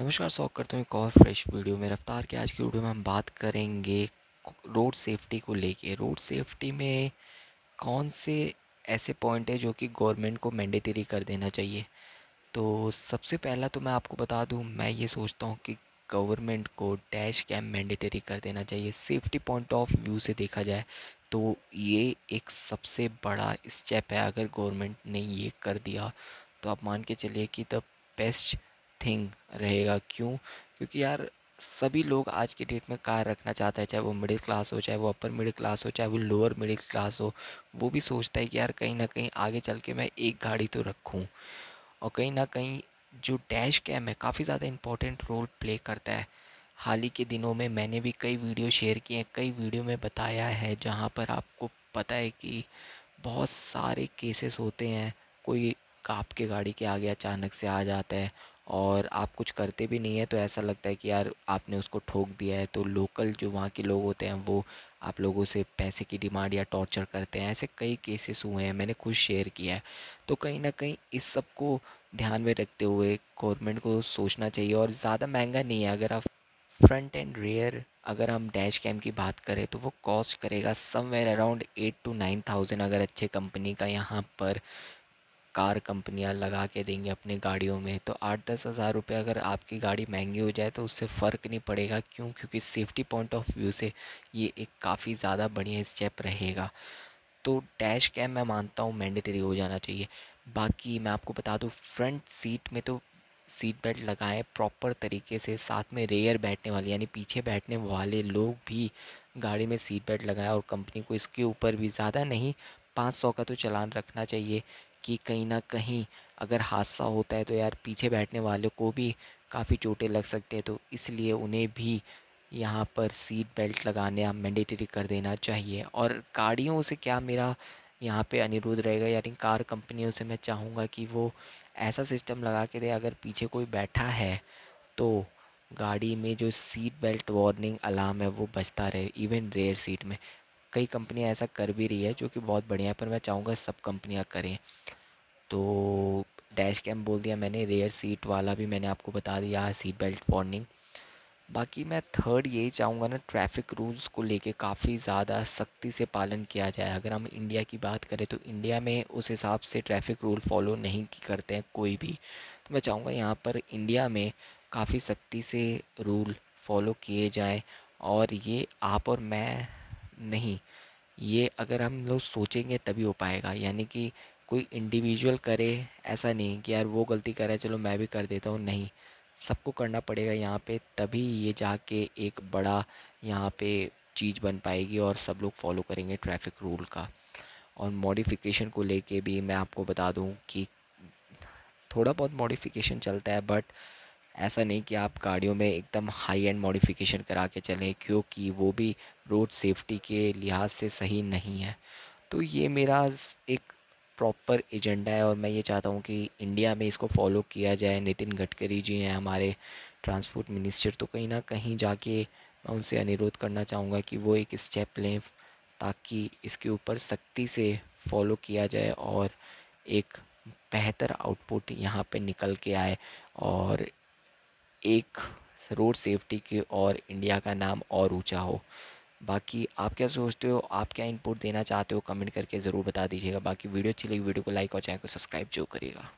नमस्कार स्वागत करता हूँ एक और फ्रेश वीडियो में रफ्तार के आज की वीडियो में हम बात करेंगे रोड सेफ्टी को लेके रोड सेफ्टी में कौन से ऐसे पॉइंट है जो कि गवर्नमेंट को मैंडेटरी कर देना चाहिए तो सबसे पहला तो मैं आपको बता दूँ मैं ये सोचता हूँ कि गवर्नमेंट को डैश कैम मैंडेटरी कर देना चाहिए सेफ्टी पॉइंट ऑफ व्यू से देखा जाए तो ये एक सबसे बड़ा स्टेप है अगर गवर्नमेंट ने ये कर दिया तो आप मान के चलिए कि द बेस्ट थिंग रहेगा क्यों क्योंकि यार सभी लोग आज के डेट में कार रखना चाहता है चाहे वो मिडिल क्लास हो चाहे वो अपर मिडिल क्लास हो चाहे वो लोअर मिडिल क्लास हो वो भी सोचता है कि यार कहीं ना कहीं आगे चल के मैं एक गाड़ी तो रखूँ और कहीं ना कहीं जो डैश कैम है काफ़ी ज़्यादा इम्पोर्टेंट रोल प्ले करता है हाल ही के दिनों में मैंने भी कई वीडियो शेयर किए हैं कई वीडियो में बताया है जहाँ पर आपको पता है कि बहुत सारे केसेस होते हैं कोई आपके गाड़ी के आगे अचानक से आ जाता है और आप कुछ करते भी नहीं है तो ऐसा लगता है कि यार आपने उसको ठोक दिया है तो लोकल जो वहाँ के लोग होते हैं वो आप लोगों से पैसे की डिमांड या टॉर्चर करते हैं ऐसे कई केसेस हुए हैं मैंने खुद शेयर किया है तो कहीं ना कहीं इस सब को ध्यान में रखते हुए गवर्नमेंट को सोचना चाहिए और ज़्यादा महंगा नहीं है अगर आप फ्रंट एंड रेयर अगर हम डैश कैम की बात करें तो वो कॉस्ट करेगा somewhere around eight two nine thousand अगर अच्छे कंपनी का यहाँ पर कार कंपनियां लगा के देंगी अपने गाड़ियों में तो आठ दस हज़ार रुपये अगर आपकी गाड़ी महंगी हो जाए तो उससे फ़र्क नहीं पड़ेगा क्यों क्योंकि सेफ्टी पॉइंट ऑफ व्यू से ये एक काफ़ी ज़्यादा बढ़िया स्टेप रहेगा तो डैश कैम मैं मानता हूँ मैंडेटरी हो जाना चाहिए बाकी मैं आपको बता दूँ फ्रंट सीट में तो सीट बेल्ट लगाएं प्रॉपर तरीके से साथ में रेयर बैठने वाले यानी पीछे बैठने वाले लोग भी गाड़ी में सीट बेल्ट लगाएं और कंपनी को इसके ऊपर भी ज़्यादा नहीं पाँच सौ का तो चलान रखना चाहिए कि कहीं ना कहीं अगर हादसा होता है तो यार पीछे बैठने वालों को भी काफ़ी चोटें लग सकते हैं तो इसलिए उन्हें भी यहाँ पर सीट बेल्ट लगाने मैंडेटरी कर देना चाहिए और गाड़ियों से क्या मेरा यहाँ पे अनुरोध रहेगा यानी कार कंपनियों से मैं चाहूँगा कि वो ऐसा सिस्टम लगा के दे अगर पीछे कोई बैठा है तो गाड़ी में जो सीट बेल्ट वार्निंग अलार्म है वो बजता रहे इवन रेयर सीट में कई कंपनियाँ ऐसा कर भी रही है जो कि बहुत बढ़िया है पर मैं चाहूँगा सब कंपनियाँ करें तो डैश कैम बोल दिया मैंने रेयर सीट वाला भी मैंने आपको बता दिया सीट बेल्ट वार्निंग बाकी मैं थर्ड यही चाहूँगा ना ट्रैफिक रूल्स को लेके काफ़ी ज़्यादा सख्ती से पालन किया जाए अगर हम इंडिया की बात करें तो इंडिया में उस हिसाब से ट्रैफिक रूल फॉलो नहीं करते हैं कोई भी तो मैं चाहूँगा यहाँ पर इंडिया में काफ़ी सख्ती से रूल फॉलो किए जाएँ और ये आप और मैं नहीं ये अगर हम लोग सोचेंगे तभी हो पाएगा यानी कि कोई इंडिविजुअल करे ऐसा नहीं कि यार वो गलती करे चलो मैं भी कर देता हूँ नहीं सबको करना पड़ेगा यहाँ पे तभी ये जाके एक बड़ा यहाँ पे चीज़ बन पाएगी और सब लोग फॉलो करेंगे ट्रैफिक रूल का और मॉडिफिकेशन को लेके भी मैं आपको बता दूँ कि थोड़ा बहुत मॉडिफिकेशन चलता है बट ऐसा नहीं कि आप गाड़ियों में एकदम हाई एंड मॉडिफिकेशन करा के चलें क्योंकि वो भी रोड सेफ्टी के लिहाज से सही नहीं है तो ये मेरा एक प्रॉपर एजेंडा है और मैं ये चाहता हूँ कि इंडिया में इसको फॉलो किया जाए नितिन गडकरी जी हैं हमारे ट्रांसपोर्ट मिनिस्टर तो कहीं ना कहीं जाके मैं उनसे अनुरोध करना चाहूँगा कि वो एक स्टेप लें ताकि इसके ऊपर सख्ती से फॉलो किया जाए और एक बेहतर आउटपुट यहाँ पे निकल के आए और एक रोड सेफ्टी के और इंडिया का नाम और ऊंचा हो बाकी आप क्या सोचते हो आप क्या इनपुट देना चाहते हो कमेंट करके ज़रूर बता दीजिएगा बाकी वीडियो अच्छी लगी वीडियो को लाइक और चैनल को सब्सक्राइब जरूर करिएगा